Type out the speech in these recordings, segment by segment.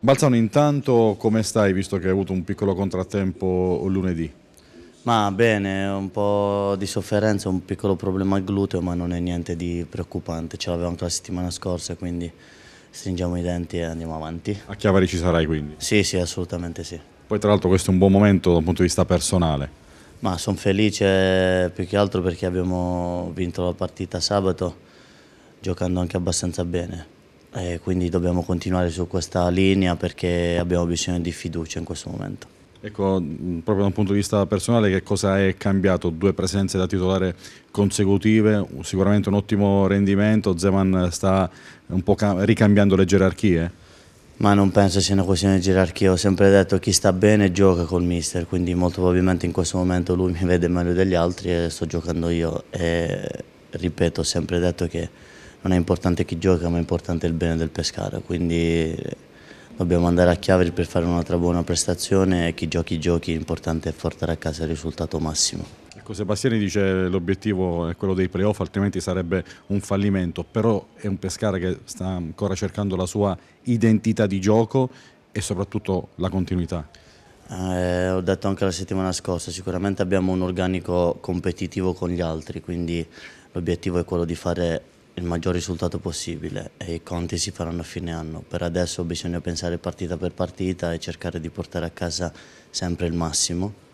Balzano intanto come stai visto che hai avuto un piccolo contrattempo lunedì? Ma bene, un po' di sofferenza, un piccolo problema al gluteo ma non è niente di preoccupante, ce l'avevo anche la settimana scorsa quindi stringiamo i denti e andiamo avanti. A Chiavari ci sarai quindi? Sì, sì, assolutamente sì. Poi tra l'altro questo è un buon momento dal punto di vista personale. Ma sono felice eh, più che altro perché abbiamo vinto la partita sabato giocando anche abbastanza bene e quindi dobbiamo continuare su questa linea perché abbiamo bisogno di fiducia in questo momento. Ecco, proprio da un punto di vista personale, che cosa è cambiato? Due presenze da titolare consecutive, sicuramente un ottimo rendimento, Zeman sta un po' ricambiando le gerarchie? Ma non penso sia una questione di gerarchia, ho sempre detto che chi sta bene gioca col mister, quindi molto probabilmente in questo momento lui mi vede meglio degli altri e sto giocando io e ripeto, ho sempre detto che non è importante chi gioca ma è importante il bene del Pescara, quindi eh, dobbiamo andare a Chiavari per fare un'altra buona prestazione e chi giochi giochi, l'importante è portare a casa il risultato massimo. Ecco, Sebastiani dice che l'obiettivo è quello dei playoff, altrimenti sarebbe un fallimento, però è un Pescara che sta ancora cercando la sua identità di gioco e soprattutto la continuità. Eh, ho detto anche la settimana scorsa, sicuramente abbiamo un organico competitivo con gli altri, quindi l'obiettivo è quello di fare il maggior risultato possibile e i conti si faranno a fine anno. Per adesso bisogna pensare partita per partita e cercare di portare a casa sempre il massimo.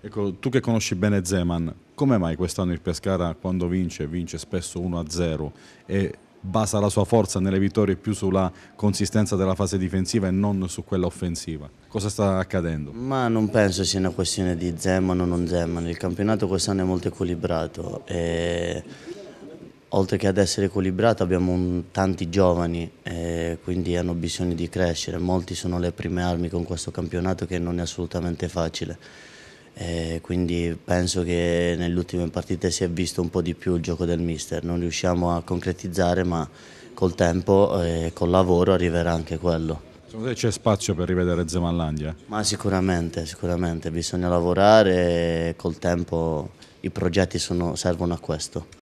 Ecco, tu che conosci bene Zeman, come mai quest'anno il Pescara quando vince, vince spesso 1-0 e basa la sua forza nelle vittorie più sulla consistenza della fase difensiva e non su quella offensiva? Cosa sta accadendo? Ma non penso sia una questione di Zeman o non Zeman, il campionato quest'anno è molto equilibrato e oltre che ad essere equilibrato abbiamo un, tanti giovani eh, quindi hanno bisogno di crescere, molti sono le prime armi con questo campionato che non è assolutamente facile. Eh, quindi penso che nelle ultime partite si è visto un po' di più il gioco del mister, non riusciamo a concretizzare ma col tempo e col lavoro arriverà anche quello. Secondo te c'è spazio per rivedere Zemanlandia? Ma sicuramente, sicuramente, bisogna lavorare e col tempo i progetti sono, servono a questo.